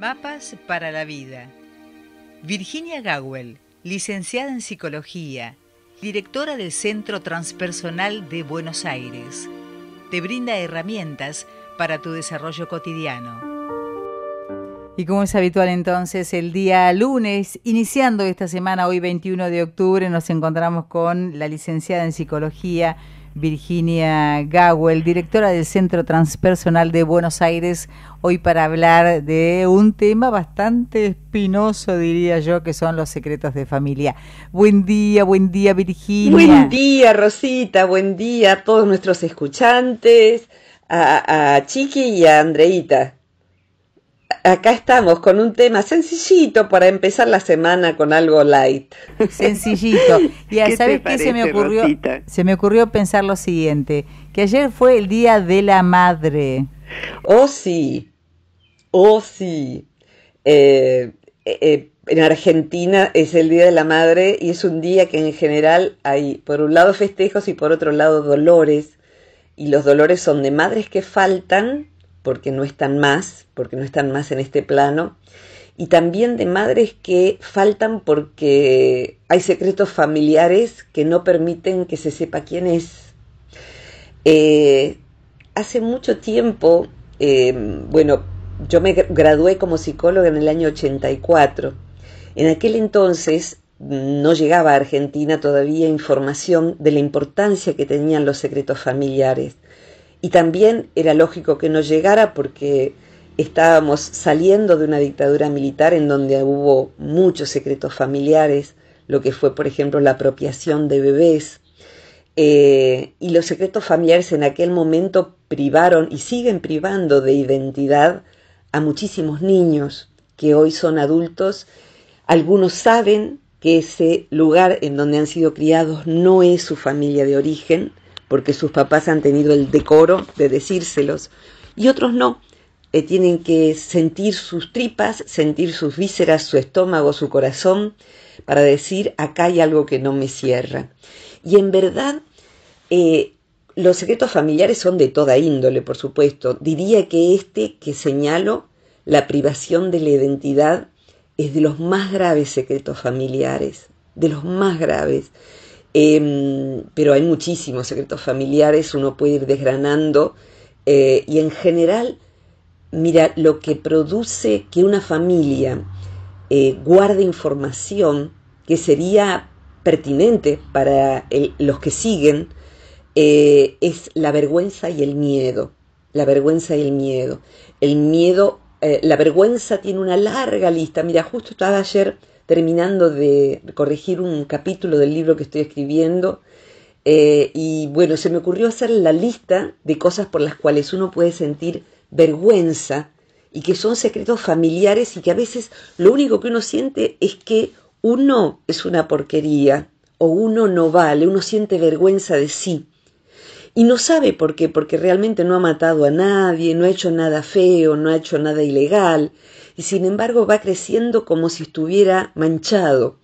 Mapas para la vida. Virginia gawell licenciada en Psicología, directora del Centro Transpersonal de Buenos Aires, te brinda herramientas para tu desarrollo cotidiano. Y como es habitual entonces, el día lunes, iniciando esta semana, hoy 21 de octubre, nos encontramos con la licenciada en Psicología, Virginia Gawel, directora del Centro Transpersonal de Buenos Aires, hoy para hablar de un tema bastante espinoso, diría yo, que son los secretos de familia. Buen día, buen día, Virginia. Buen día, Rosita, buen día a todos nuestros escuchantes, a, a Chiqui y a Andreita acá estamos con un tema sencillito para empezar la semana con algo light. Sencillito. Y ¿Qué ¿sabes qué se me ocurrió? Se me ocurrió pensar lo siguiente, que ayer fue el Día de la Madre. Oh sí, oh sí. Eh, eh, eh, en Argentina es el Día de la Madre y es un día que en general hay por un lado festejos y por otro lado dolores. Y los dolores son de madres que faltan porque no están más, porque no están más en este plano, y también de madres que faltan porque hay secretos familiares que no permiten que se sepa quién es. Eh, hace mucho tiempo, eh, bueno, yo me gradué como psicóloga en el año 84. En aquel entonces mm, no llegaba a Argentina todavía información de la importancia que tenían los secretos familiares. Y también era lógico que no llegara porque estábamos saliendo de una dictadura militar en donde hubo muchos secretos familiares, lo que fue, por ejemplo, la apropiación de bebés. Eh, y los secretos familiares en aquel momento privaron y siguen privando de identidad a muchísimos niños que hoy son adultos. Algunos saben que ese lugar en donde han sido criados no es su familia de origen, porque sus papás han tenido el decoro de decírselos, y otros no. Eh, tienen que sentir sus tripas, sentir sus vísceras, su estómago, su corazón, para decir, acá hay algo que no me cierra. Y en verdad, eh, los secretos familiares son de toda índole, por supuesto. Diría que este que señalo, la privación de la identidad, es de los más graves secretos familiares, de los más graves, Em, pero hay muchísimos secretos familiares, uno puede ir desgranando eh, y en general, mira, lo que produce que una familia eh, guarde información que sería pertinente para los que siguen eh, es la vergüenza y el miedo. La vergüenza y el miedo. El miedo, la vergüenza tiene una larga lista. Mira, justo estaba ayer terminando de corregir un capítulo del libro que estoy escribiendo. Eh, y bueno, se me ocurrió hacer la lista de cosas por las cuales uno puede sentir vergüenza y que son secretos familiares y que a veces lo único que uno siente es que uno es una porquería o uno no vale, uno siente vergüenza de sí y no sabe por qué, porque realmente no ha matado a nadie, no ha hecho nada feo, no ha hecho nada ilegal, y sin embargo va creciendo como si estuviera manchado.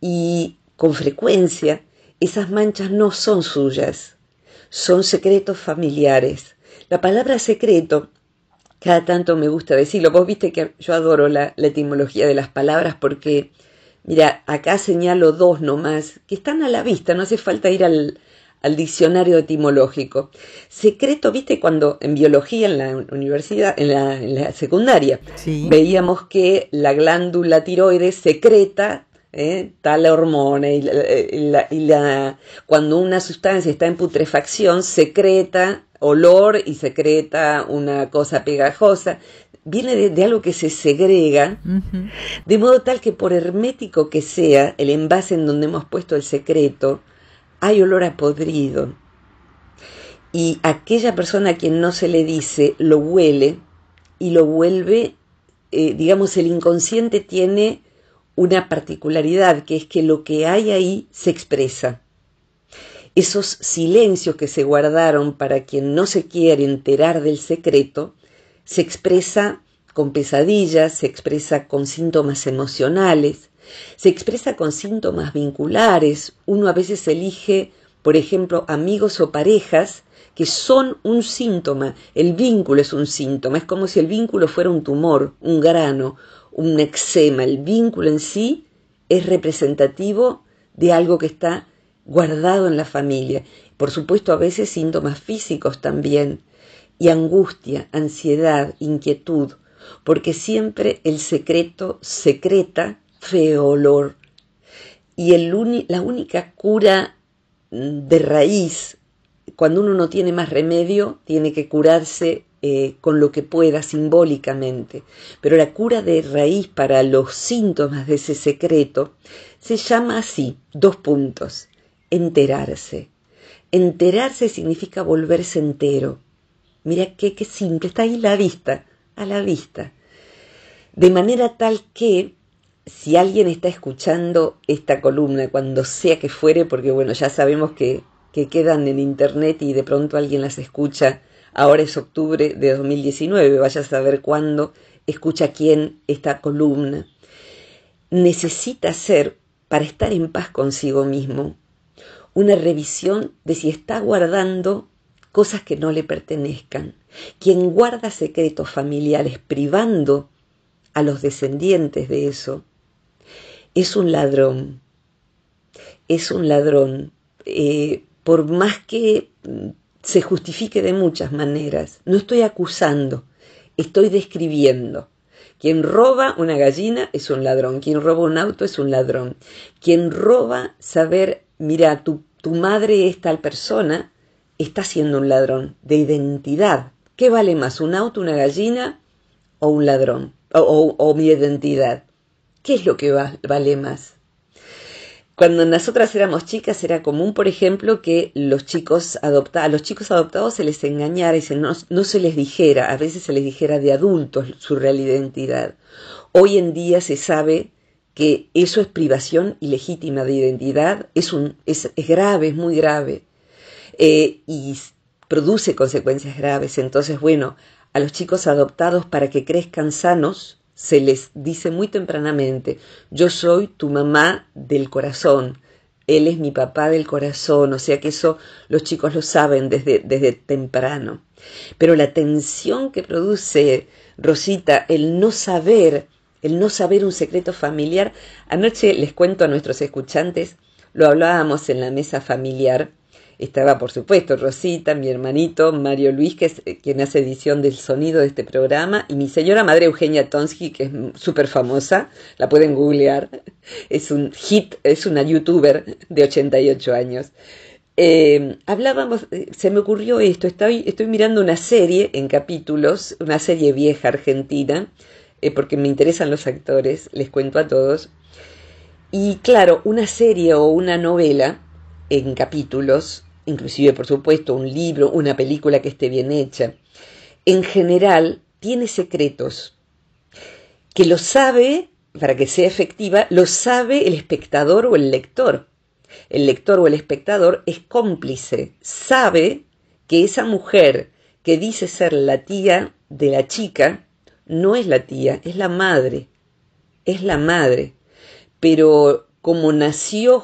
Y con frecuencia esas manchas no son suyas, son secretos familiares. La palabra secreto, cada tanto me gusta decirlo, vos viste que yo adoro la, etimología de las palabras porque... Mira, acá señalo dos nomás, que están a la vista, no hace falta ir al, al diccionario etimológico. Secreto, viste, cuando en biología en la universidad, en la, secundaria, veíamos que la glándula tiroides secreta ¿eh? tal hormona y, la, cuando una sustancia está en putrefacción secreta olor y secreta una cosa pegajosa viene de, algo que se segrega, de modo tal que por hermético que sea el envase en donde hemos puesto el secreto, hay olor a podrido. Y aquella persona a quien no se le dice lo huele y lo vuelve, eh, digamos, el inconsciente tiene una particularidad, que es que lo que hay ahí se expresa. Esos silencios que se guardaron para quien no se quiere enterar del secreto, se expresa con pesadillas, se expresa con síntomas emocionales, se expresa con síntomas vinculares. Uno a veces elige, por ejemplo, amigos o parejas que son un síntoma. El vínculo es un síntoma. Es como si el vínculo fuera un tumor, un grano, un eczema. El vínculo en sí es representativo de algo que está guardado en la familia. Por supuesto, a veces síntomas físicos también. Y angustia, ansiedad, inquietud, porque siempre el secreto secreta feo olor. Y el la única cura mm, de raíz, cuando uno no tiene más remedio, tiene que curarse eh, con lo que pueda simbólicamente. Pero la cura de raíz para los síntomas de ese secreto se llama así, dos puntos, enterarse. Enterarse significa volverse entero. Mira qué, qué simple, está ahí la vista, a la vista. De manera tal que si alguien está escuchando esta columna, cuando sea que fuere, porque bueno, ya sabemos que, quedan en internet y de pronto alguien las escucha, ahora es octubre de 2019, vaya a saber cuándo escucha quién esta columna, necesita hacer, para estar en paz consigo mismo, una revisión de si está guardando cosas que no le pertenezcan. Quien guarda secretos familiares privando a los descendientes de eso, es un ladrón, es un ladrón, eh, por más que mm, se justifique de muchas maneras. No estoy acusando, estoy describiendo. Quien roba una gallina es un ladrón, quien roba un auto es un ladrón. Quien roba saber, mira, tu, tu madre es tal persona, está siendo un ladrón de identidad. ¿Qué vale más, un auto, una gallina o un ladrón? o mi identidad. ¿Qué es lo que vale más? Cuando nosotras éramos chicas era común, por ejemplo, que los chicos a los chicos adoptados se les engañara y no, se les dijera, a veces se les dijera de adultos su real identidad. Hoy en día se sabe que eso es privación ilegítima de identidad, es, un, es, grave, es muy grave, eh, y produce consecuencias graves. Entonces, bueno, a los chicos adoptados para que crezcan sanos, se les dice muy tempranamente, yo soy tu mamá del corazón, él es mi papá del corazón, o sea que eso los chicos lo saben desde, desde temprano. Pero la tensión que produce Rosita, el no saber, el no saber un secreto familiar, anoche les cuento a nuestros escuchantes, lo hablábamos en la mesa familiar, estaba, por supuesto, Rosita, mi hermanito, Mario Luis, que es eh, quien hace edición del sonido de este programa, y mi señora madre Eugenia Tonsky, que es súper famosa, la pueden googlear, es un hit, es una youtuber de 88 años. Em, hablábamos, eh, se me ocurrió esto, estoy, mirando una serie en capítulos, una serie vieja argentina, eh, porque me interesan los actores, les cuento a todos. Y claro, una serie o una novela en capítulos inclusive por supuesto un libro, una película que esté bien hecha, en general tiene secretos que lo sabe, para que sea efectiva, lo sabe el espectador o el lector. El lector o el espectador es cómplice, sabe que esa mujer que dice ser la tía de la chica no es la tía, es la madre, es la madre. Pero como nació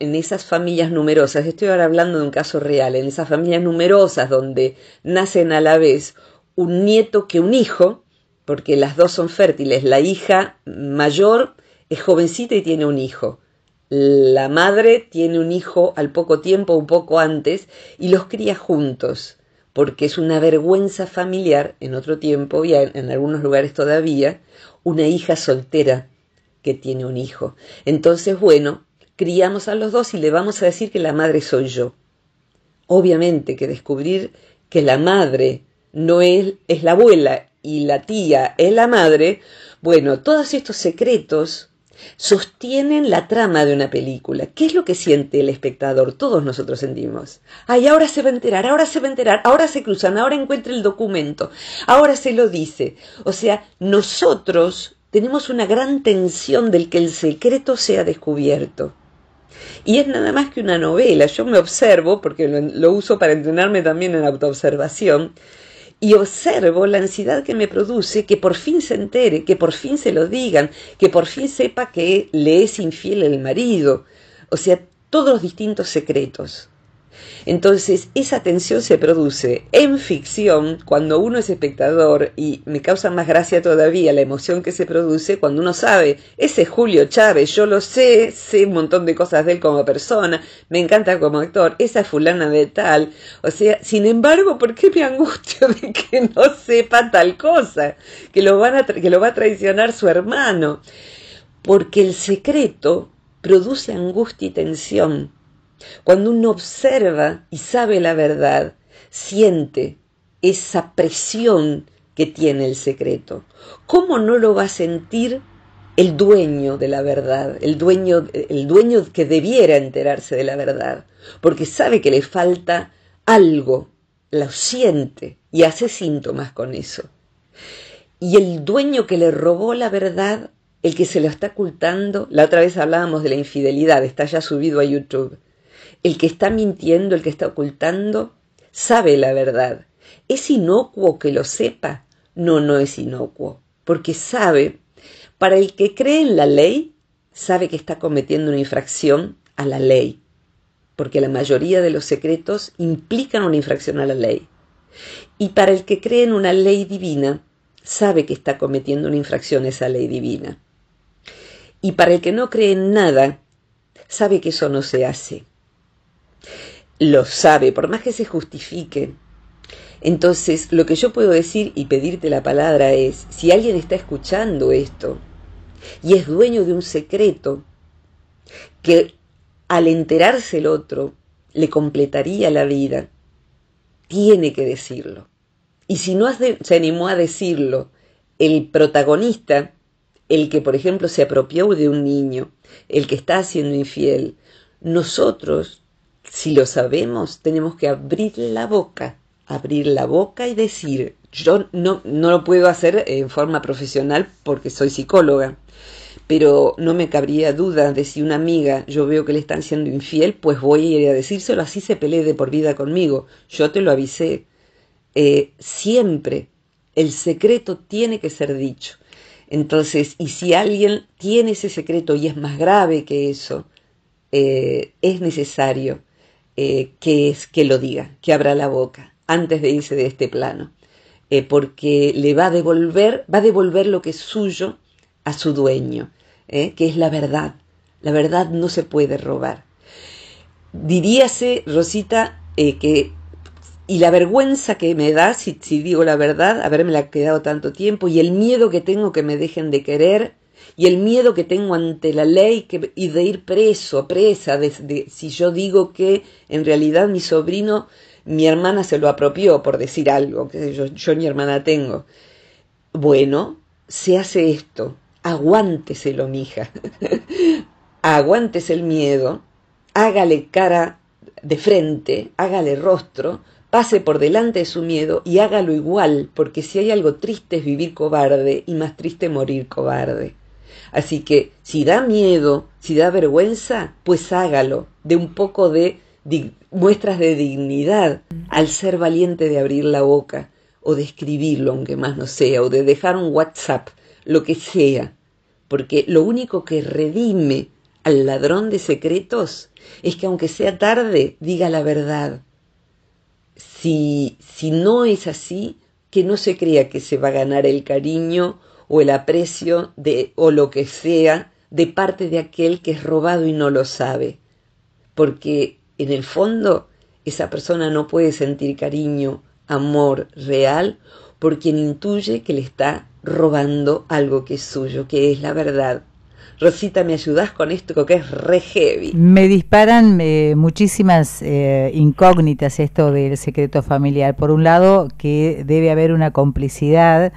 en esas familias numerosas, estoy ahora hablando de un caso real, en esas familias numerosas donde nacen a la vez un nieto que un hijo, porque las dos son fértiles, la hija mayor es jovencita y tiene un hijo, la madre tiene un hijo al poco tiempo, un poco antes, y los cría juntos, porque es una vergüenza familiar en otro tiempo y en, algunos lugares todavía, una hija soltera que tiene un hijo. Entonces, bueno, criamos a los dos y le vamos a decir que la madre soy yo. Obviamente que descubrir que la madre no es, es la abuela y la tía es la madre, bueno, todos estos secretos sostienen la trama de una película. ¿Qué es lo que siente el espectador? Todos nosotros sentimos. Ay, ahora se va a enterar, ahora se va a enterar, ahora se cruzan, ahora encuentra el documento, ahora se lo dice. O sea, nosotros tenemos una gran tensión del que el secreto sea descubierto. Y es nada más que una novela, yo me observo, porque lo, uso para entrenarme también en autoobservación, y observo la ansiedad que me produce que por fin se entere, que por fin se lo digan, que por fin sepa que le es infiel el marido, o sea, todos los distintos secretos. Entonces, esa tensión se produce en ficción cuando uno es espectador y me causa más gracia todavía la emoción que se produce cuando uno sabe, ese es Julio Chávez, yo lo sé, sé un montón de cosas de él como persona, me encanta como actor, esa es fulana de tal, o sea, sin embargo, ¿por qué me angustio de que no sepa tal cosa? Que lo, van a que lo va a traicionar su hermano. Porque el secreto produce angustia y tensión cuando uno observa y sabe la verdad, siente esa presión que tiene el secreto. ¿Cómo no lo va a sentir el dueño de la verdad, el dueño, el dueño que debiera enterarse de la verdad? Porque sabe que le falta algo, lo siente y hace síntomas con eso. Y el dueño que le robó la verdad, el que se lo está ocultando, la otra vez hablábamos de la infidelidad, está ya subido a YouTube el que está mintiendo, el que está ocultando, sabe la verdad. ¿Es inocuo que lo sepa? No, no es inocuo, porque sabe, para el que cree en la ley, sabe que está cometiendo una infracción a la ley, porque la mayoría de los secretos implican una infracción a la ley. Y para el que cree en una ley divina, sabe que está cometiendo una infracción a esa ley divina. Y para el que no cree en nada, sabe que eso no se hace lo sabe, por más que se justifique. Entonces, lo que yo puedo decir y pedirte la palabra es, si alguien está escuchando esto y es dueño de un secreto que al enterarse el otro le completaría la vida, tiene que decirlo. Y si no se animó a decirlo el protagonista, el que por ejemplo se apropió de un niño, el que está siendo infiel, nosotros si lo sabemos, tenemos que abrir la boca, abrir la boca y decir, yo no, no lo puedo hacer en forma profesional porque soy psicóloga, pero no me cabría duda de si una amiga yo veo que le están siendo infiel, pues voy a ir a decírselo, así se pelee de por vida conmigo. Yo te lo avisé. Eh, siempre el secreto tiene que ser dicho. Entonces, y si alguien tiene ese secreto y es más grave que eso, eh, es necesario eh, que es que lo diga, que abra la boca antes de irse de este plano, eh, porque le va a devolver, va a devolver lo que es suyo a su dueño, eh, que es la verdad. La verdad no se puede robar. Diríase, Rosita, que y la vergüenza que me da si, si digo la verdad, haberme la quedado tanto tiempo, y el miedo que tengo que me dejen de querer, y el miedo que tengo ante la ley que, y de ir preso, presa, de, si yo digo que en realidad mi sobrino, mi hermana se lo apropió, por decir algo, que yo, yo ni hermana tengo. Bueno, se hace esto, aguánteselo, mija, aguántese el miedo, hágale cara de frente, hágale rostro, pase por delante de su miedo y hágalo igual, porque si hay algo triste es vivir cobarde y más triste morir cobarde. Así que si da miedo, si da vergüenza, pues hágalo de un poco de muestras de dignidad al ser valiente de abrir la boca o de escribirlo, aunque más no sea, o de dejar un WhatsApp, lo que sea. Porque lo único que redime al ladrón de secretos es que aunque sea tarde, diga la verdad. Si, si no es así, que no se crea que se va a ganar el cariño o el aprecio de o lo que sea de parte de aquel que es robado y no lo sabe. Porque en el fondo esa persona no puede sentir cariño, amor real por quien intuye que le está robando algo que es suyo, que es la verdad. Rosita, ¿me ayudás con esto que es re heavy? Me disparan eh, muchísimas eh, incógnitas esto del secreto familiar. Por un lado, que debe haber una complicidad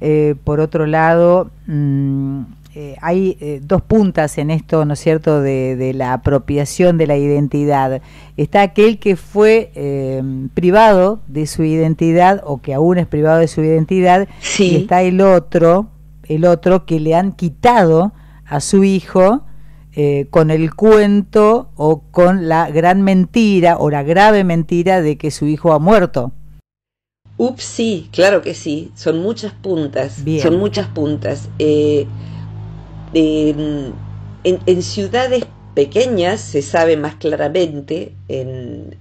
eh, por otro lado, mm, eh, hay eh, dos puntas en esto, ¿no es cierto?, de, la apropiación de la identidad. Está aquel que fue em, privado de su identidad o que aún es privado de su identidad, y está el otro, el otro que le han quitado a su hijo con el cuento o con la gran mentira o la grave mentira de que su hijo ha muerto. Ups, sí, claro que sí. Son muchas puntas. Son muchas puntas. Eh, en, ciudades pequeñas se sabe más claramente. En,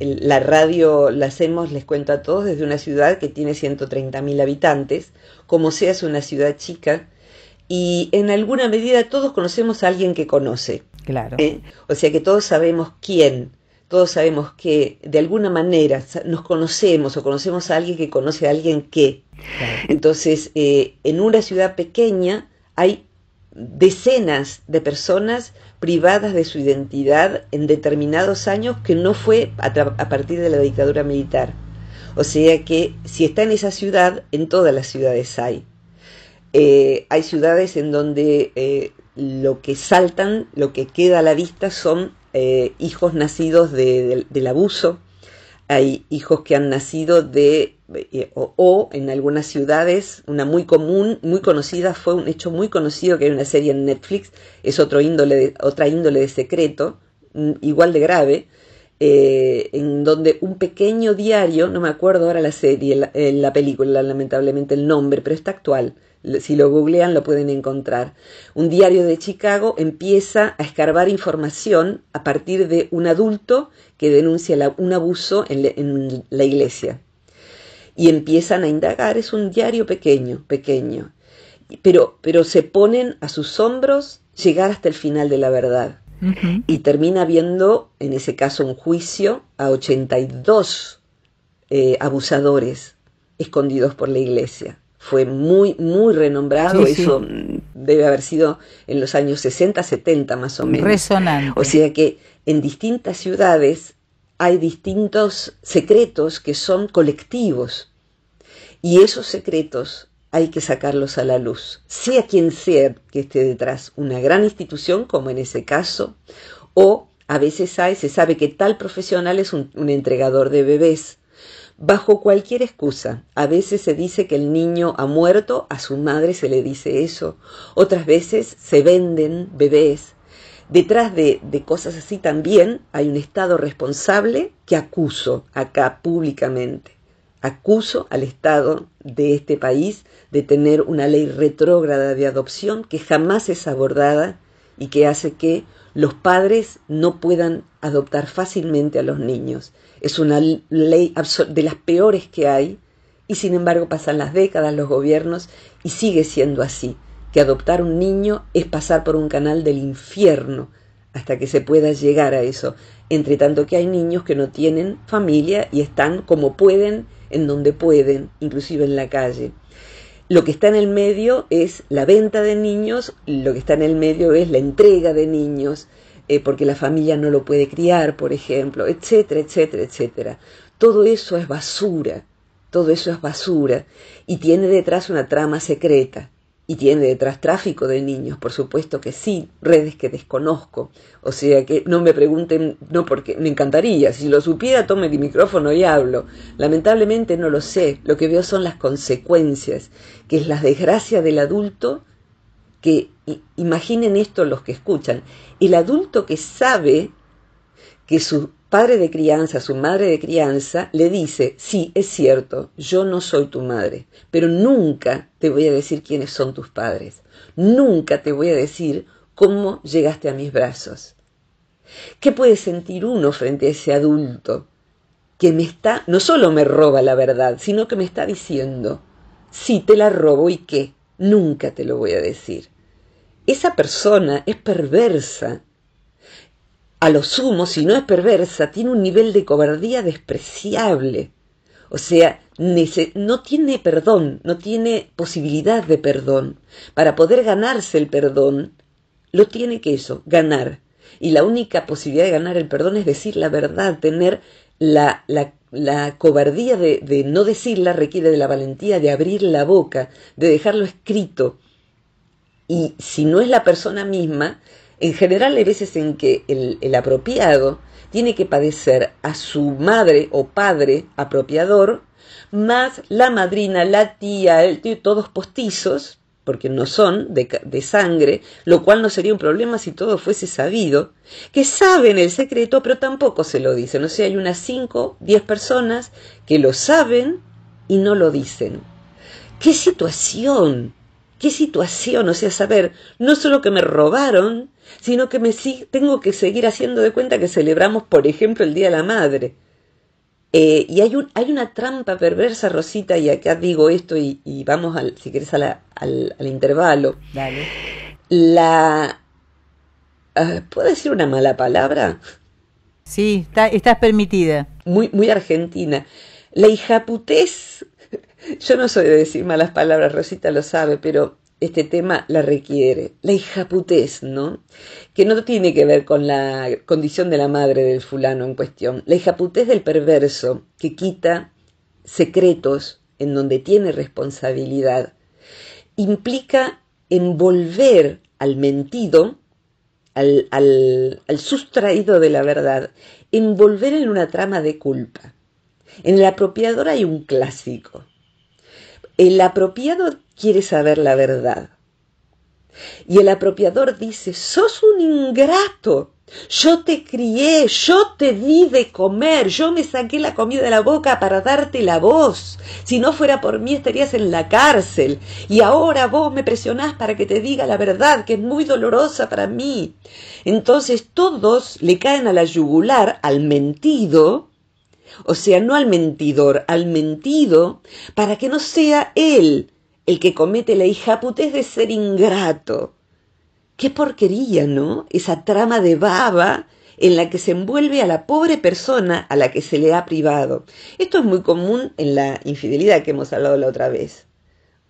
la radio la hacemos, les cuento a todos, desde una ciudad que tiene 130.000 habitantes. Como sea, es una ciudad chica. Y en alguna medida todos conocemos a alguien que conoce. Claro. ¿eh? O sea que todos sabemos quién todos sabemos que de alguna manera nos conocemos o conocemos a alguien que conoce a alguien que. Entonces, eh, en una ciudad pequeña hay decenas de personas privadas de su identidad en determinados años que no fue a, partir de la dictadura militar. O sea que si está en esa ciudad, en todas las ciudades hay. Eh, hay ciudades en donde eh, lo que saltan, lo que queda a la vista son eh, hijos nacidos de, del abuso, hay hijos que han nacido de, eh, o, en algunas ciudades, una muy común, muy conocida, fue un hecho muy conocido que hay una serie en Netflix, es otro índole otra índole de secreto, mm, igual de grave, eh, en donde un pequeño diario, no me acuerdo ahora la serie, la, eh, película, lamentablemente el nombre, pero está actual, si lo googlean lo pueden encontrar. Un diario de Chicago empieza a escarbar información a partir de un adulto que denuncia un abuso en, en, la iglesia. Y empiezan a indagar, es un diario pequeño, pequeño, pero, pero se ponen a sus hombros llegar hasta el final de la verdad y termina habiendo, en ese caso, un juicio a 82 dos eh, abusadores escondidos por la iglesia. Fue muy, muy renombrado, eso mm, debe haber sido en los años 60, 70 más o menos. Resonante. O sea que en distintas ciudades hay distintos secretos que son colectivos y esos secretos hay que sacarlos a la luz, sea quien sea que esté detrás, una gran institución como en ese caso, o a veces hay, se sabe que tal profesional es un, entregador de bebés. Bajo cualquier excusa, a veces se dice que el niño ha muerto, a su madre se le dice eso, otras veces se venden bebés. Detrás de, de cosas así también hay un Estado responsable que acuso acá públicamente Acuso al Estado de este país de tener una ley retrógrada de adopción que jamás es abordada y que hace que los padres no puedan adoptar fácilmente a los niños. Es una ley de las peores que hay y sin embargo pasan las décadas, los gobiernos y sigue siendo así, que adoptar un niño es pasar por un canal del infierno hasta que se pueda llegar a eso, entre tanto que hay niños que no tienen familia y están como pueden en donde pueden, inclusive en la calle. Lo que está en el medio es la venta de niños, lo que está en el medio es la entrega de niños, eh, porque la familia no lo puede criar, por ejemplo, etcétera, etcétera, etcétera. Todo eso es basura, todo eso es basura y tiene detrás una trama secreta y tiene detrás tráfico de niños, por supuesto que sí, redes que desconozco. O sea que no me pregunten, no porque me encantaría, si lo supiera tome mi micrófono y hablo. Lamentablemente no lo sé, lo que veo son las consecuencias, que es la desgracia del adulto que, imaginen esto los que escuchan, el adulto que sabe que su padre de crianza, su madre de crianza, le dice, sí, es cierto, yo no soy tu madre, pero nunca te voy a decir quiénes son tus padres, nunca te voy a decir cómo llegaste a mis brazos. ¿Qué puede sentir uno frente a ese adulto que me está, no solo me roba la verdad, sino que me está diciendo, si te la robo y qué, nunca te lo voy a decir? Esa persona es perversa, a lo sumo, si no es perversa, tiene un nivel de cobardía despreciable. O sea, no tiene perdón, no tiene posibilidad de perdón. Para poder ganarse el perdón, lo tiene que eso, ganar. Y la única posibilidad de ganar el perdón es decir la verdad, tener la, la, la cobardía de, de no decirla requiere de la valentía de abrir la boca, de dejarlo escrito. Y si no es la persona misma, en general hay veces en que el, apropiado tiene que padecer a su madre o padre apropiador, más la madrina, la tía, el tío, todos postizos, porque no son de, de, sangre, lo cual no sería un problema si todo fuese sabido, que saben el secreto pero tampoco se lo dicen. O sea, hay unas 5, 10 personas que lo saben y no lo dicen. ¡Qué situación! qué situación, o sea, saber no solo que me robaron, sino que me tengo que seguir haciendo de cuenta que celebramos, por ejemplo, el Día de la Madre. Eh, y hay, un, hay una trampa perversa, Rosita, y acá digo esto y, vamos, al, si querés, al, intervalo. Dale. La... Ah, ¿Puedo decir una mala palabra? Sí, está, estás permitida. Muy, muy argentina. La hijaputez yo no soy de decir malas palabras, Rosita lo sabe, pero este tema la requiere. La hijaputez, ¿no? Que no tiene que ver con la condición de la madre del fulano en cuestión. La hijaputez del perverso que quita secretos en donde tiene responsabilidad implica envolver al mentido, al, al sustraído de la verdad, envolver en una trama de culpa. En el apropiador hay un clásico, el apropiado quiere saber la verdad. Y el apropiador dice, sos un ingrato. Yo te crié, yo te di de comer, yo me saqué la comida de la boca para darte la voz. Si no fuera por mí estarías en la cárcel. Y ahora vos me presionás para que te diga la verdad, que es muy dolorosa para mí. Entonces todos le caen a la yugular, al mentido, o sea, no al mentidor, al mentido, para que no sea él el que comete la hijaputez de ser ingrato. Qué porquería, ¿no? Esa trama de baba en la que se envuelve a la pobre persona a la que se le ha privado. Esto es muy común en la infidelidad que hemos hablado la otra vez.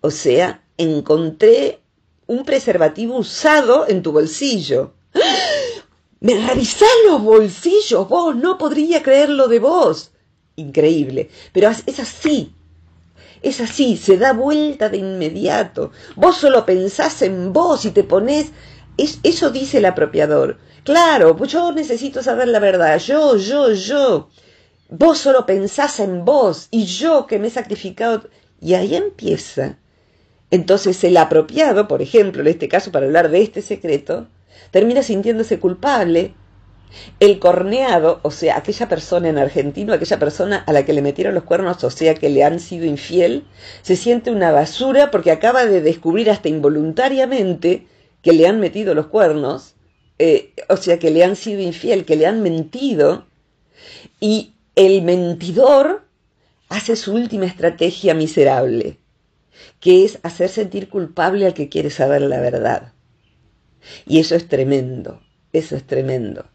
O sea, encontré un preservativo usado en tu bolsillo. ¡Ah! ¡Me revisás los bolsillos, vos no podría creerlo de vos increíble. Pero es así, es así, se da vuelta de inmediato. Vos solo pensás en vos y te pones... eso dice el apropiador. Claro, pues yo necesito saber la verdad. Yo, yo, yo. Vos solo pensás en vos y yo que me he sacrificado. Y ahí empieza. Entonces el apropiado, por ejemplo, en este caso para hablar de este secreto, termina sintiéndose culpable el corneado, o sea, aquella persona en argentino, aquella persona a la que le metieron los cuernos, o sea, que le han sido infiel, se siente una basura porque acaba de descubrir hasta involuntariamente que le han metido los cuernos, eh, o sea, que le han sido infiel, que le han mentido, y el mentidor hace su última estrategia miserable, que es hacer sentir culpable al que quiere saber la verdad. Y eso es tremendo, eso es tremendo.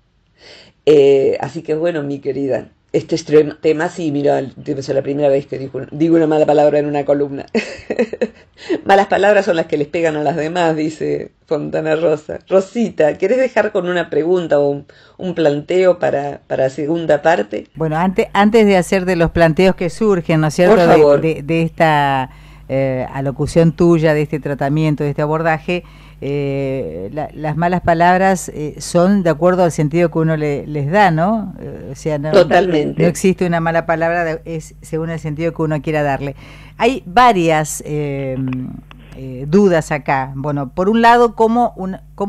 Eh, así que bueno, mi querida, este tema sí, mira, es la primera vez que digo, una mala palabra en una columna. Malas palabras son las que les pegan a las demás, dice Fontana Rosa. Rosita, ¿querés dejar con una pregunta o un, planteo para, para, segunda parte? Bueno, antes, antes de hacer de los planteos que surgen, ¿no es cierto? De, esta eh, alocución tuya, de este tratamiento, de este abordaje, eh, las malas palabras eh, son de acuerdo al sentido que uno les da, ¿no? Eh, o sea, no, Totalmente. no existe una mala palabra, según el sentido que uno quiera darle. Hay varias dudas acá. Bueno, por un lado, ¿cómo,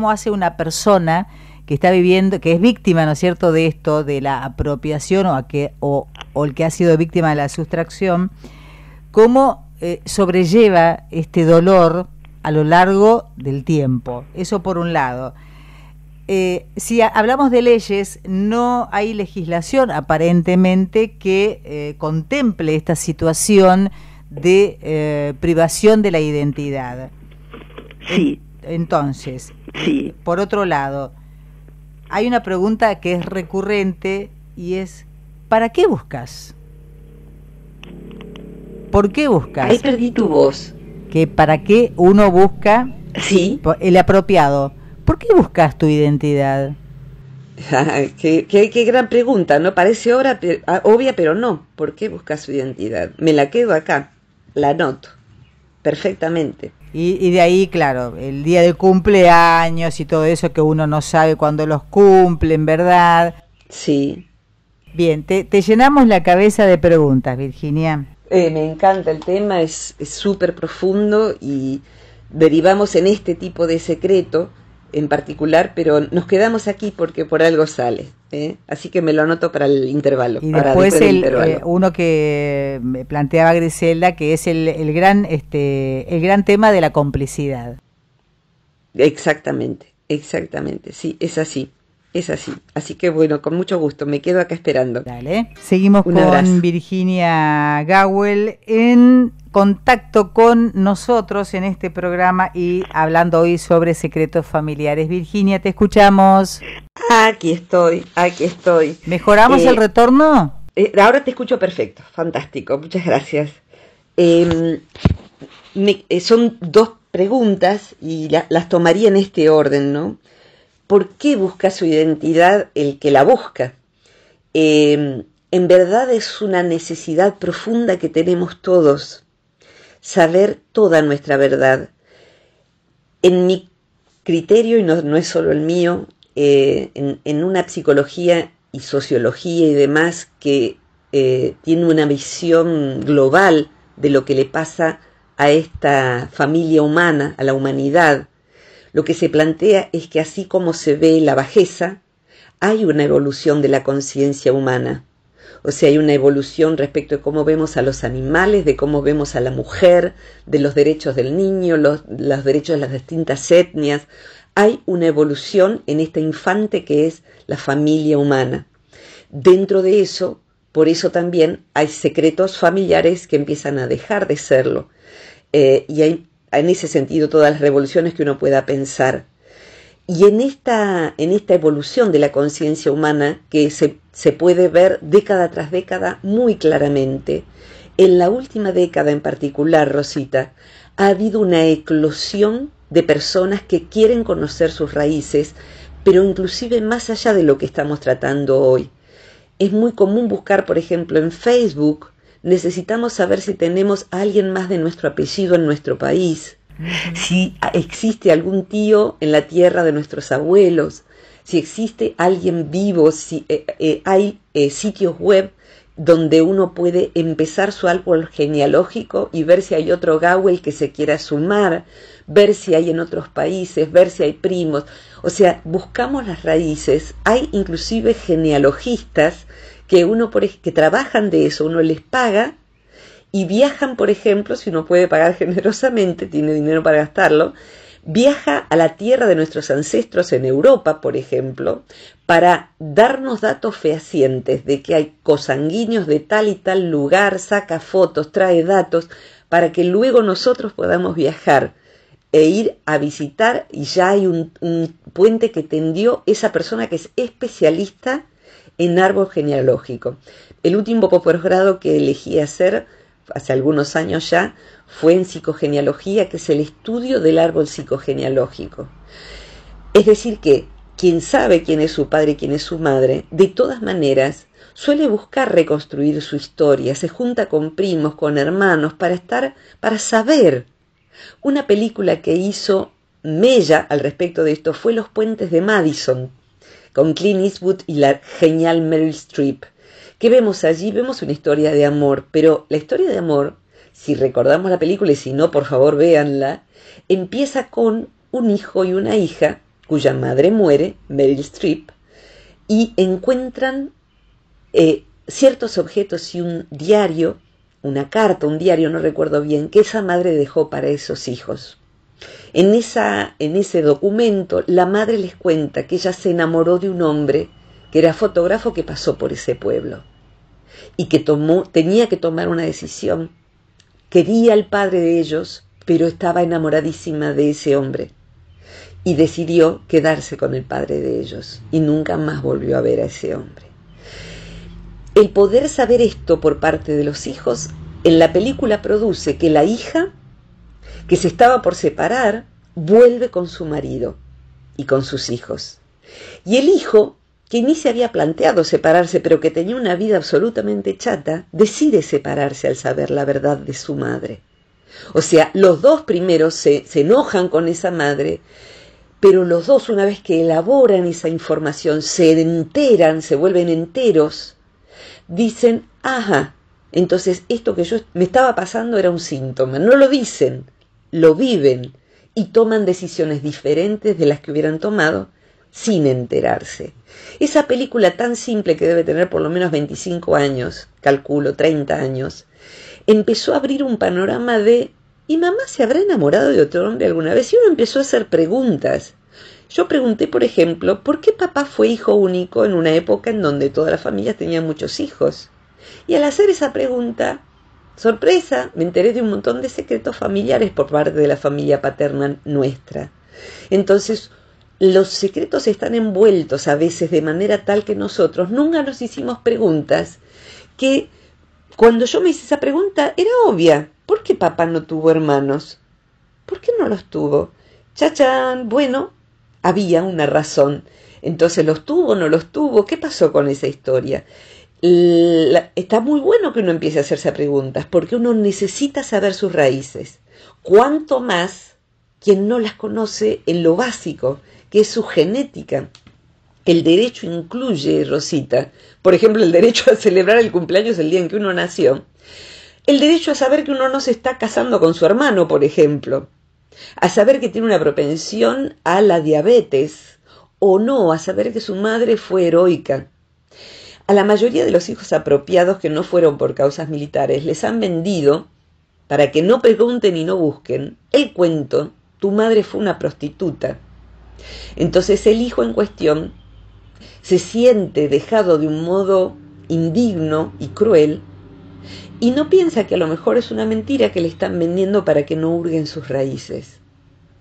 hace una persona que está viviendo, que es víctima, ¿no es cierto?, de esto, de la apropiación o, que, o, el que ha sido víctima de la sustracción, ¿cómo sobrelleva este dolor a lo largo del tiempo. Eso por un lado. Eh, si hablamos de leyes, no hay legislación aparentemente que eh, contemple esta situación de eh, privación de la identidad. Sí. Entonces, por otro lado, hay una pregunta que es recurrente y es, ¿para qué buscas? ¿Por qué buscas? Ahí perdí tu voz que para qué uno busca el apropiado. ¿Por qué buscas tu identidad? qué, qué, gran pregunta, ¿no? Parece obra, ah, obvia, pero no. ¿Por qué buscas su identidad? Me la quedo acá, la noto perfectamente. Y, de ahí, claro, el día de cumpleaños y todo eso que uno no sabe cuándo los cumplen, ¿verdad? Sí. Bien, te, te llenamos la cabeza de preguntas, Virginia. Eh, me encanta el tema, es súper profundo y derivamos en este tipo de secreto en particular, pero nos quedamos aquí porque por algo sale. ¿eh? Así que me lo anoto para el intervalo. Y después, eh, uno que me planteaba Griselda, que es el, el, gran, este, el gran tema de la complicidad. Exactamente, exactamente, sí, es así es así. Así que bueno, con mucho gusto, me quedo acá esperando. Dale. Seguimos con Virginia Gawel en contacto con nosotros en este programa y hablando hoy sobre secretos familiares. Virginia, te escuchamos. Aquí estoy, aquí estoy. ¿Mejoramos el eh, retorno? Eh, ahora te escucho perfecto, fantástico, muchas gracias. Em, eh, son dos preguntas y las tomaría en este orden, ¿no? ¿Por qué busca su identidad el que la busca? Em, en verdad es una necesidad profunda que tenemos todos, saber toda nuestra verdad. En mi criterio, y no, es solo el mío, eh, en, una psicología y sociología y demás que eh, tiene una visión global de lo que le pasa a esta familia humana, a la humanidad, lo que se plantea es que así como se ve la bajeza, hay una evolución de la conciencia humana. O sea, hay una evolución respecto de cómo vemos a los animales, de cómo vemos a la mujer, de los derechos del niño, los, derechos de las distintas etnias. Hay una evolución en este infante que es la familia humana. Dentro de eso, por eso también hay secretos familiares que empiezan a dejar de serlo. Eh, y hay en ese sentido todas las revoluciones que uno pueda pensar. Y en esta, en esta evolución de la conciencia humana que se, se puede ver década tras década muy claramente, en la última década en particular, Rosita, ha habido una eclosión de personas que quieren conocer sus raíces, pero inclusive más allá de lo que estamos tratando hoy. Es muy común buscar, por ejemplo, en Facebook necesitamos saber si tenemos alguien más de nuestro apellido en nuestro país, si existe algún tío en la tierra de nuestros abuelos, si existe alguien vivo, si eh, eh, hay eh, sitios web donde uno puede empezar su árbol genealógico y ver si hay otro Gawel que se quiera sumar, ver si hay en otros países, ver si hay primos. O sea, buscamos las raíces. Hay inclusive genealogistas que uno por, que trabajan de eso, uno les paga y viajan, por ejemplo, si uno puede pagar generosamente, tiene dinero para gastarlo, viaja a la tierra de nuestros ancestros en Europa, por ejemplo, para darnos datos fehacientes de que hay cosanguíneos de tal y tal lugar, saca fotos, trae datos, para que luego nosotros podamos viajar e ir a visitar y ya hay un puente que tendió esa persona que es especialista en árbol genealógico. El último posgrado que elegí hacer hace algunos años ya fue en psicogenealogía, que es el estudio del árbol psicogenealógico. Es decir, que quien sabe quién es su padre y quién es su madre, de todas maneras, suele buscar reconstruir su historia, se junta con primos, con hermanos, para estar, para saber. Una película que hizo Mella al respecto de esto fue Los Puentes de Madison, con Clint Eastwood y la genial Meryl Streep. ¿Qué vemos allí? Vemos una historia de amor, pero la historia de amor, si recordamos la película y si no, por favor véanla, empieza con un hijo y una hija cuya madre muere, Meryl Streep, y encuentran eh, ciertos objetos y un diario, una carta, un diario, no recuerdo bien, que esa madre dejó para esos hijos. En, esa, en ese documento, la madre les cuenta que ella se enamoró de un hombre que era fotógrafo que pasó por ese pueblo y que tenía que tomar una decisión. Quería al padre de ellos, pero estaba enamoradísima de ese hombre y decidió quedarse con el padre de ellos y nunca más volvió a ver a ese hombre. El poder saber esto por parte de los hijos en la película produce que la hija que se estaba por separar, vuelve con su marido y con sus hijos. Y el hijo, que ni se había planteado separarse, pero que tenía una vida absolutamente chata, decide separarse al saber la verdad de su madre. O sea, los dos primeros se, se enojan con esa madre, pero los dos una vez que elaboran esa información, se enteran, se vuelven enteros, dicen, ajá, entonces esto que yo me estaba pasando era un síntoma. No lo dicen, lo viven y toman decisiones diferentes de las que hubieran tomado sin enterarse. Esa película tan simple que debe tener por lo menos 25 años, calculo 30 años, empezó a abrir un panorama de ¿y mamá se habrá enamorado de otro hombre alguna vez? Y uno empezó a hacer preguntas. Yo pregunté, por ejemplo, ¿por qué papá fue hijo único en una época en donde todas las familias tenían muchos hijos? Y al hacer esa pregunta, Sorpresa, me enteré de un montón de secretos familiares por parte de la familia paterna nuestra. Entonces, los secretos están envueltos a veces de manera tal que nosotros nunca nos hicimos preguntas que cuando yo me hice esa pregunta era obvia. ¿Por qué papá no tuvo hermanos? ¿Por qué no los tuvo? Chachán, bueno, había una razón. Entonces los tuvo, o no los tuvo, ¿qué pasó con esa historia? está muy bueno que uno empiece a hacerse preguntas, porque uno necesita saber sus raíces. Cuanto más quien no las conoce en lo básico, que es su genética. El derecho incluye, Rosita, por ejemplo, el derecho a celebrar el cumpleaños el día en que uno nació. El derecho a saber que uno no se está casando con su hermano, por ejemplo. A saber que tiene una propensión a la diabetes. O no, a saber que su madre fue heroica a la mayoría de los hijos apropiados que no fueron por causas militares les han vendido, para que no pregunten y no busquen, el cuento, tu madre fue una prostituta. Entonces el hijo en cuestión se siente dejado de un modo indigno y cruel y no piensa que a lo mejor es una mentira que le están vendiendo para que no hurguen sus raíces.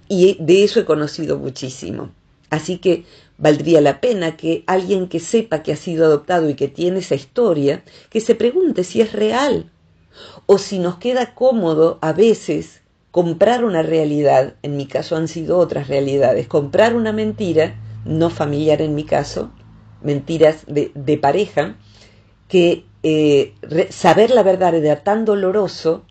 Y de eso he conocido muchísimo. Así que Valdría la pena que alguien que sepa que ha sido adoptado y que tiene esa historia, que se pregunte si es real o si nos queda cómodo a veces comprar una realidad, en mi caso han sido otras realidades, comprar una mentira, no familiar en mi caso, mentiras de, pareja, que eh, saber la verdad era tan doloroso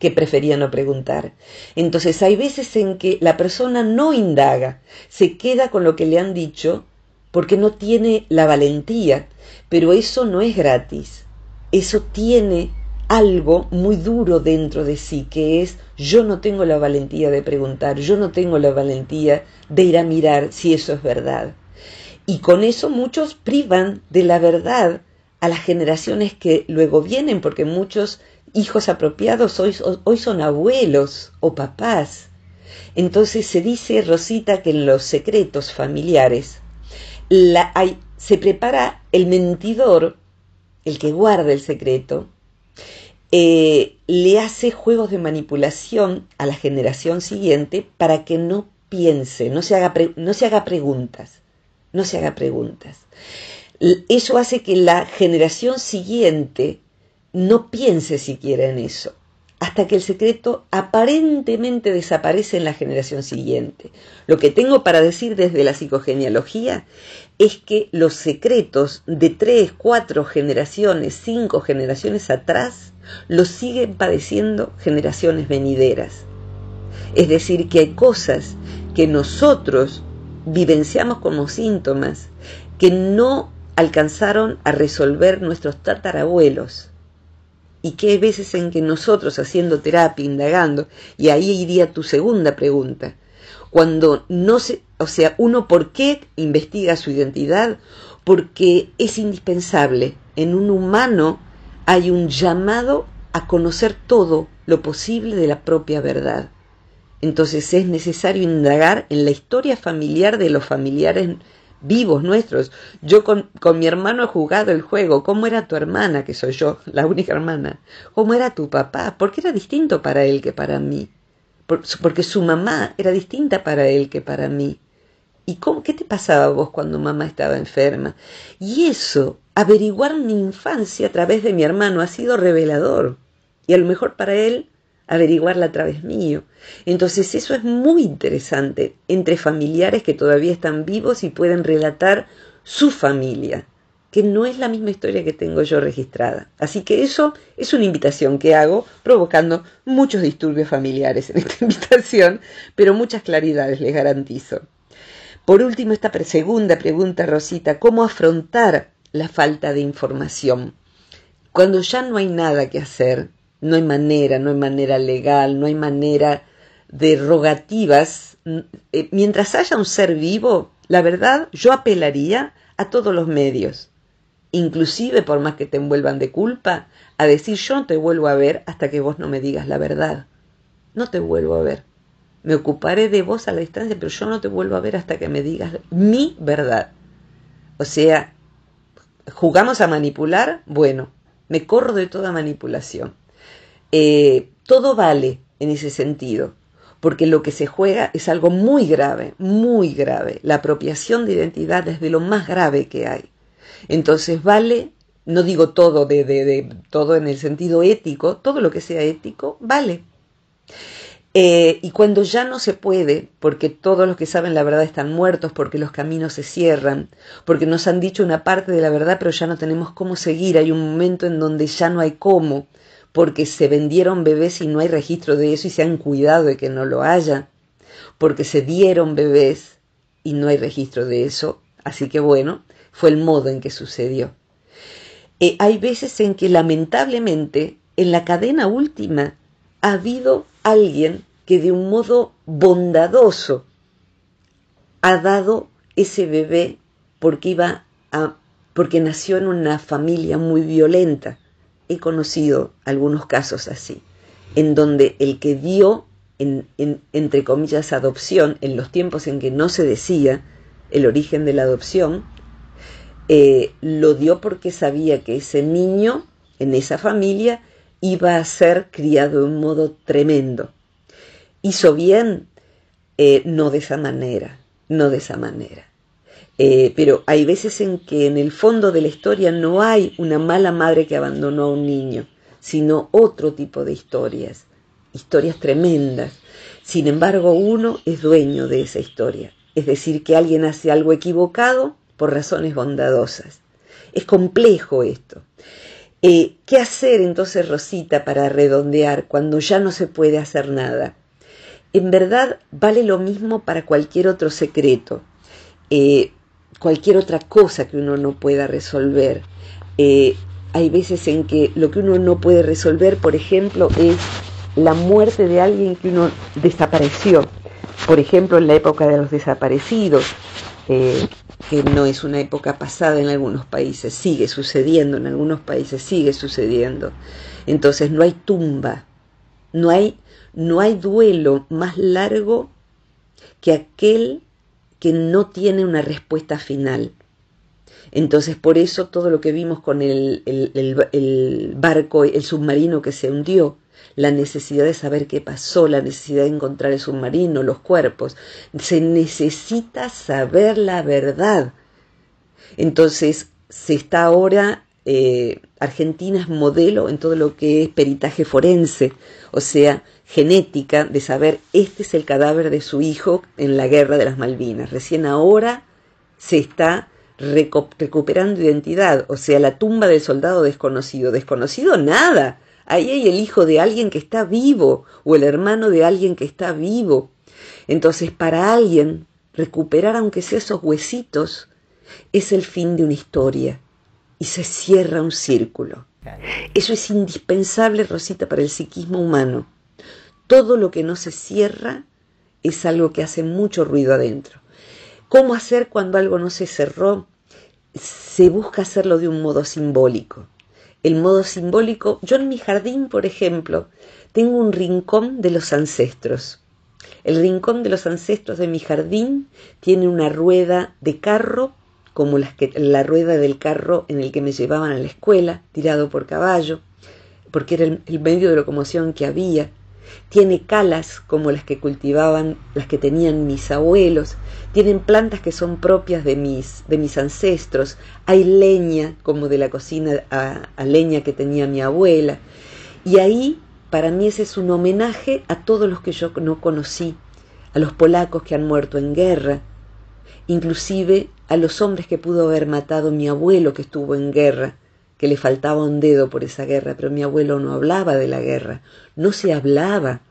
que prefería no preguntar. Entonces hay veces en que la persona no indaga, se queda con lo que le han dicho porque no tiene la valentía, pero eso no es gratis, eso tiene algo muy duro dentro de sí, que es yo no tengo la valentía de preguntar, yo no tengo la valentía de ir a mirar si eso es verdad. Y con eso muchos privan de la verdad a las generaciones que luego vienen, porque muchos hijos apropiados hoy, son abuelos o papás. Entonces se dice, Rosita, que en los secretos familiares se prepara el mentidor, el que guarda el secreto, eh, le hace juegos de manipulación a la generación siguiente para que no piense, no se haga, no se haga preguntas, no se haga preguntas. Eso hace que la generación siguiente no piense siquiera en eso, hasta que el secreto aparentemente desaparece en la generación siguiente. Lo que tengo para decir desde la psicogenealogía es que los secretos de tres, cuatro generaciones, cinco generaciones atrás, los siguen padeciendo generaciones venideras. Es decir, que hay cosas que nosotros vivenciamos como síntomas que no alcanzaron a resolver nuestros tatarabuelos y qué veces en que nosotros haciendo terapia, indagando, y ahí iría tu segunda pregunta, cuando no se, o sea, uno por qué investiga su identidad, porque es indispensable, en un humano hay un llamado a conocer todo lo posible de la propia verdad. Entonces es necesario indagar en la historia familiar de los familiares vivos nuestros. Yo con, mi hermano he jugado el juego. ¿Cómo era tu hermana, que soy yo, la única hermana? ¿Cómo era tu papá? Porque era distinto para él que para mí. porque su mamá era distinta para él que para mí. ¿Y cómo, qué te pasaba vos cuando mamá estaba enferma? Y eso, averiguar mi infancia a través de mi hermano, ha sido revelador. Y a lo mejor para él averiguarla a través mío. Entonces eso es muy interesante entre familiares que todavía están vivos y pueden relatar su familia, que no es la misma historia que tengo yo registrada. Así que eso es una invitación que hago, provocando muchos disturbios familiares en esta invitación, pero muchas claridades les garantizo. Por último, esta segunda pregunta, Rosita, ¿cómo afrontar la falta de información? Cuando ya no hay nada que hacer, no hay manera, no hay manera legal, no hay manera de rogativas. Mm, eh, mientras haya un ser vivo, la verdad, yo apelaría a todos los medios, inclusive por más que te envuelvan de culpa, a decir yo no te vuelvo a ver hasta que vos no me digas la verdad. No te vuelvo a ver. Me ocuparé de vos a la distancia, pero yo no te vuelvo a ver hasta que me digas mi verdad. O sea, jugamos a manipular, bueno, me corro de toda manipulación. Eh, todo vale en ese sentido, porque lo que se juega es algo muy grave, muy grave. La apropiación de identidad es de lo más grave que hay. Entonces vale, no digo todo, de, todo en el sentido ético, todo lo que sea ético, vale. Eh, y cuando ya no se puede, porque todos los que saben la verdad están muertos, porque los caminos se cierran, porque nos han dicho una parte de la verdad, pero ya no tenemos cómo seguir, hay un momento en donde ya no hay cómo, porque se vendieron bebés y no hay registro de eso y se han cuidado de que no lo haya, porque se dieron bebés y no hay registro de eso, así que bueno, fue el modo en que sucedió. Eh, hay veces en que lamentablemente en la cadena última ha habido alguien que de un modo bondadoso ha dado ese bebé porque iba a porque nació en una familia muy violenta he conocido algunos casos así, en donde el que dio, entre comillas, adopción, en los tiempos en que no se decía el origen de la adopción, eh, lo dio porque sabía que ese niño en esa familia iba a ser criado de un modo tremendo. Hizo bien, eh, no de esa manera, no de esa manera. Eh, pero hay veces en que en el fondo de la historia no hay una mala madre que abandonó a un niño, sino otro tipo de historias, historias tremendas. Sin embargo, uno es dueño de esa historia, es decir, que alguien hace algo equivocado por razones bondadosas. Es complejo esto. Eh, ¿Qué hacer entonces, Rosita, para redondear cuando ya no se puede hacer nada? En verdad vale lo mismo para cualquier otro secreto. Eh, cualquier otra cosa que uno no pueda resolver. Eh, hay veces en que lo que uno no puede resolver, por ejemplo, es la muerte de alguien que uno desapareció. Por ejemplo, en la época de los desaparecidos, eh, que no es una época pasada en algunos países, sigue sucediendo, en algunos países sigue sucediendo. Entonces no hay tumba, no hay, no hay duelo más largo que aquel que no tiene una respuesta final. Entonces, por eso todo lo que vimos con el, barco, el submarino que se hundió, la necesidad de saber qué pasó, la necesidad de encontrar el submarino, los cuerpos, se necesita saber la verdad. Entonces, se está ahora, eh, Argentina es modelo en todo lo que es peritaje forense, o sea, genética de saber este es el cadáver de su hijo en la guerra de las Malvinas. Recién ahora se está recuperando identidad, o sea, la tumba del soldado desconocido. Desconocido nada. Ahí hay el hijo de alguien que está vivo o el hermano de alguien que está vivo. Entonces, para alguien, recuperar aunque sea esos huesitos es el fin de una historia y se cierra un círculo. Eso es indispensable, Rosita, para el psiquismo humano. Todo lo que no se cierra es algo que hace mucho ruido adentro. ¿Cómo hacer cuando algo no se cerró? Se busca hacerlo de un modo simbólico. El modo simbólico, yo en mi jardín, por ejemplo, tengo un rincón de los ancestros. El rincón de los ancestros de mi jardín tiene una rueda de carro, como las que, la rueda del carro en el que me llevaban a la escuela, tirado por caballo, porque era el, el medio de locomoción que había tiene calas como las que cultivaban, las que tenían mis abuelos, tienen plantas que son propias de mis, de mis ancestros, hay leña como de la cocina a, a leña que tenía mi abuela. Y ahí, para mí, ese es un homenaje a todos los que yo no conocí, a los polacos que han muerto en guerra, inclusive a los hombres que pudo haber matado mi abuelo que estuvo en guerra, que le faltaba un dedo por esa guerra, pero mi abuelo no hablaba de la guerra, no se hablaba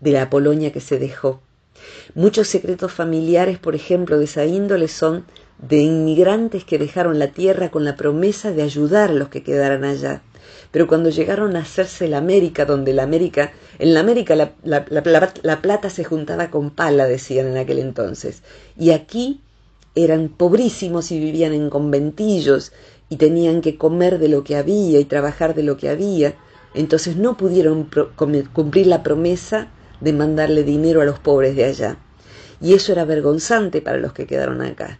de la Polonia que se dejó. Muchos secretos familiares, por ejemplo, de esa índole son de inmigrantes que dejaron la tierra con la promesa de ayudar a los que quedaran allá. Pero cuando llegaron a hacerse la América, donde la América, en la América la, plata se juntaba con pala, decían en aquel entonces. Y aquí eran pobrísimos y vivían en conventillos y tenían que comer de lo que había y trabajar de lo que había, entonces no pudieron cumplir la promesa de mandarle dinero a los pobres de allá. Y eso era vergonzante para los que quedaron acá.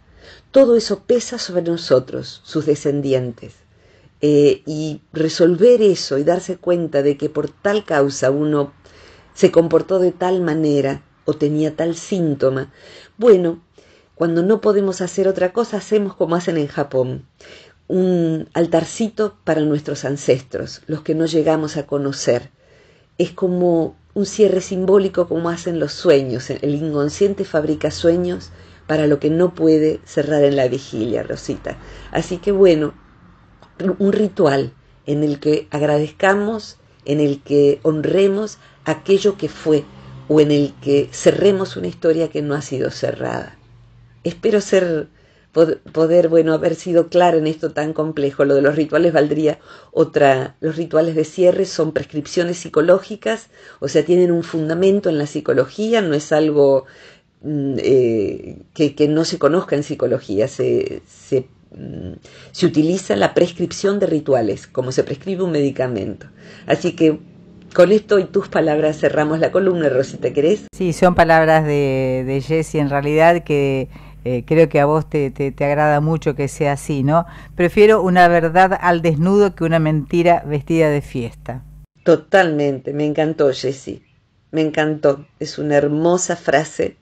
Todo eso pesa sobre nosotros, sus descendientes. Eh, y resolver eso y darse cuenta de que por tal causa uno se comportó de tal manera o tenía tal síntoma. Bueno, cuando no podemos hacer otra cosa, hacemos como hacen en Japón un altarcito para nuestros ancestros, los que no llegamos a conocer. Es como un cierre simbólico como hacen los sueños. El inconsciente fabrica sueños para lo que no puede cerrar en la vigilia, Rosita. Así que bueno, un ritual en el que agradezcamos, en el que honremos aquello que fue o en el que cerremos una historia que no ha sido cerrada. Espero ser poder, bueno, haber sido clara en esto tan complejo. Lo de los rituales valdría otra. Los rituales de cierre son prescripciones psicológicas, o sea, tienen un fundamento en la psicología, no es algo mm, eh, que, no se conozca en psicología, se, mm, se, utiliza la prescripción de rituales, como se prescribe un medicamento. Así que con esto y tus palabras cerramos la columna, Rosita, ¿querés? Sí, son palabras de, de Jessie en realidad que eh, creo que a vos te, agrada mucho que sea así, ¿no? Prefiero una verdad al desnudo que una mentira vestida de fiesta. Totalmente, me encantó, Jessy. Me encantó. Es una hermosa frase,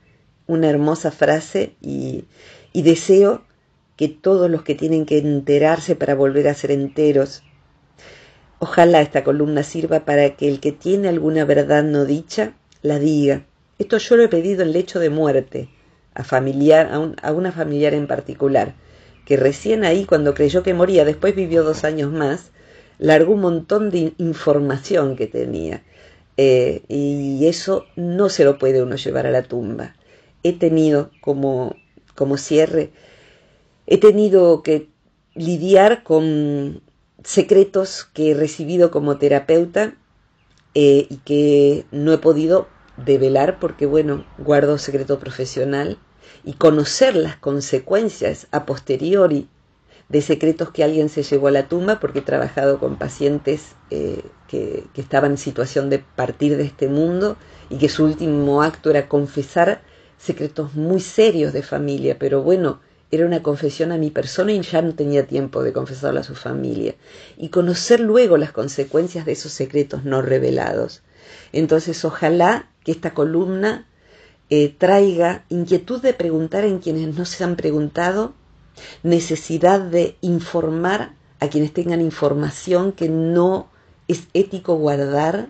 una hermosa frase y, y deseo que todos los que tienen que enterarse para volver a ser enteros, ojalá esta columna sirva para que el que tiene alguna verdad no dicha, la diga. Esto yo lo he pedido en lecho de muerte a, familiar, a, una familiar en particular, que recién ahí, cuando creyó que moría, después vivió dos años más, largó un montón de información que tenía. Eh, y eso no se lo puede uno llevar a la tumba. He tenido como, como cierre, he tenido que lidiar con secretos que he recibido como terapeuta eh, y que no he podido de velar porque, bueno, guardo secreto profesional y conocer las consecuencias a posteriori de secretos que alguien se llevó a la tumba, porque he trabajado con pacientes eh, que, estaban en situación de partir de este mundo y que su último acto era confesar secretos muy serios de familia, pero bueno, era una confesión a mi persona y ya no tenía tiempo de confesarla a su familia, y conocer luego las consecuencias de esos secretos no revelados. Entonces, ojalá que esta columna eh, traiga inquietud de preguntar en quienes no se han preguntado, necesidad de informar a quienes tengan información que no es ético guardar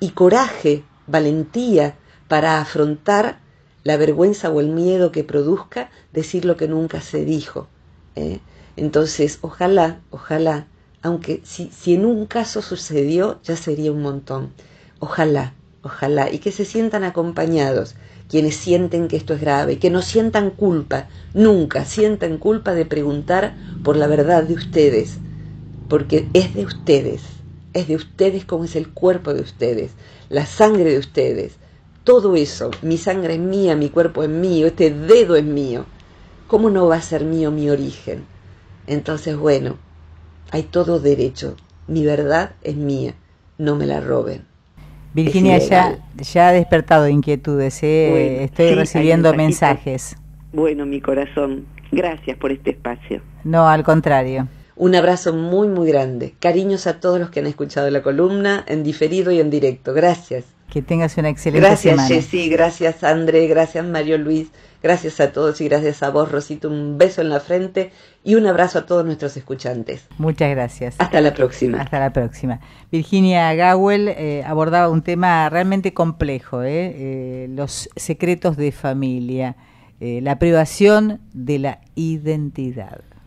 y coraje, valentía para afrontar la vergüenza o el miedo que produzca decir lo que nunca se dijo. ¿eh? Entonces, ojalá, ojalá, aunque si en un caso sucedió, ya sería un montón. Ojalá ojalá, y que se sientan acompañados quienes sienten que esto es grave, que no sientan culpa, nunca sientan culpa de preguntar por la verdad de ustedes, porque es de ustedes, es de ustedes como es el cuerpo de ustedes, la sangre de ustedes, todo eso, mi sangre es mía, mi cuerpo es mío, este dedo es mío, ¿cómo no va a ser mío mi origen? Entonces, bueno, hay todo derecho, mi verdad es mía, no me la roben. Virginia, ya, ya ha despertado inquietudes, ¿eh? estoy recibiendo mensajes. Bueno, mi corazón, gracias por este espacio. No, al contrario. Un abrazo muy, muy grande. Cariños a todos los que han escuchado la columna, en diferido y en directo. Gracias. Que tengas una excelente semana. Gracias, Jessy. Gracias, André. Gracias, Mario Luis. Gracias a todos y gracias a vos, Rosita. Un beso en la frente y un abrazo a todos nuestros escuchantes. Muchas gracias. Hasta la próxima. Hasta la próxima. Virginia Gawel eh, abordaba un tema realmente complejo, eh, eh, los secretos de familia, la privación de la identidad.